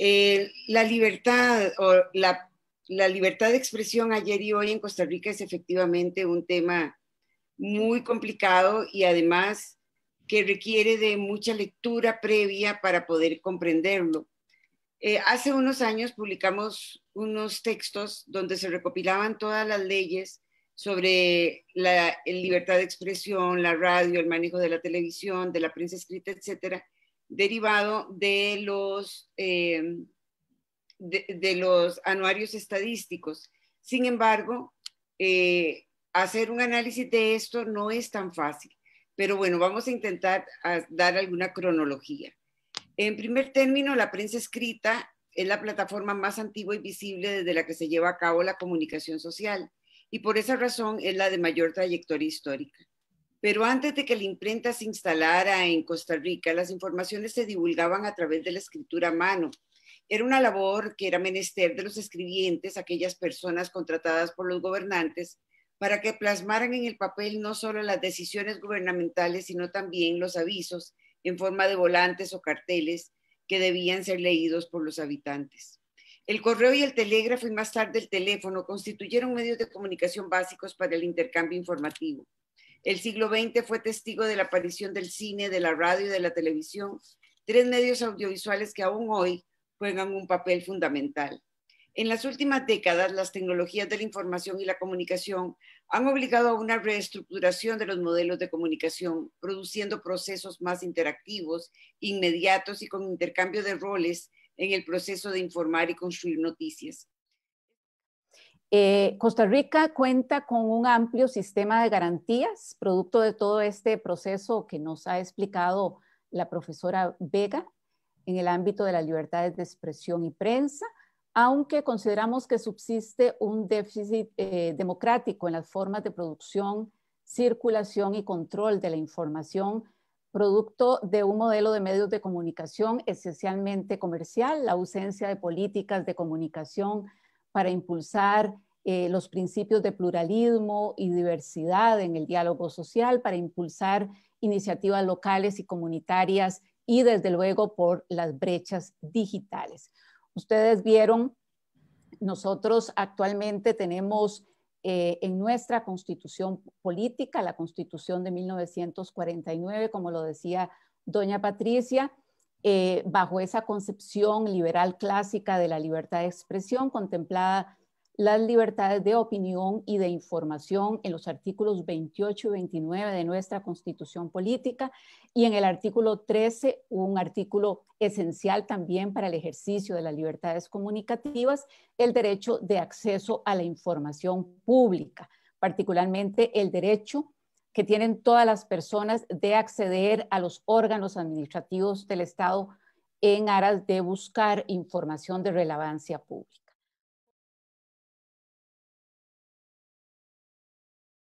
Eh, la libertad o la, libertad de expresión ayer y hoy en Costa Rica es efectivamente un tema muy complicado y además que requiere de mucha lectura previa para poder comprenderlo. Eh, hace unos años publicamos unos textos donde se recopilaban todas las leyes sobre la libertad de expresión, la radio, el manejo de la televisión, de la prensa escrita, etcétera, derivado de los, eh, de, los anuarios estadísticos. Sin embargo, eh, hacer un análisis de esto no es tan fácil, pero bueno, vamos a intentar dar alguna cronología. En primer término, la prensa escrita es la plataforma más antigua y visible desde la que se lleva a cabo la comunicación social y por esa razón es la de mayor trayectoria histórica. Pero antes de que la imprenta se instalara en Costa Rica, las informaciones se divulgaban a través de la escritura a mano. Era una labor que era menester de los escribientes, aquellas personas contratadas por los gobernantes, para que plasmaran en el papel no solo las decisiones gubernamentales, sino también los avisos en forma de volantes o carteles que debían ser leídos por los habitantes. El correo y el telégrafo y más tarde el teléfono constituyeron medios de comunicación básicos para el intercambio informativo. El siglo XX fue testigo de la aparición del cine, de la radio y de la televisión, tres medios audiovisuales que aún hoy juegan un papel fundamental. En las últimas décadas, las tecnologías de la información y la comunicación han obligado a una reestructuración de los modelos de comunicación, produciendo procesos más interactivos, inmediatos y con intercambio de roles en el proceso de informar y construir noticias. Eh, Costa Rica cuenta con un amplio sistema de garantías, producto de todo este proceso que nos ha explicado la profesora Vega en el ámbito de las libertades de expresión y prensa, aunque consideramos que subsiste un déficit eh, democrático en las formas de producción, circulación y control de la información, producto de un modelo de medios de comunicación esencialmente comercial, la ausencia de políticas de comunicación para impulsar eh, los principios de pluralismo y diversidad en el diálogo social, para impulsar iniciativas locales y comunitarias y desde luego por las brechas digitales. Ustedes vieron, nosotros actualmente tenemos eh, en nuestra constitución política, la constitución de 1949, como lo decía doña Patricia, eh, bajo esa concepción liberal clásica de la libertad de expresión, contemplada las libertades de opinión y de información en los artículos 28 y 29 de nuestra Constitución Política y en el artículo 13, un artículo esencial también para el ejercicio de las libertades comunicativas, el derecho de acceso a la información pública, particularmente el derecho que tienen todas las personas de acceder a los órganos administrativos del Estado en aras de buscar información de relevancia pública.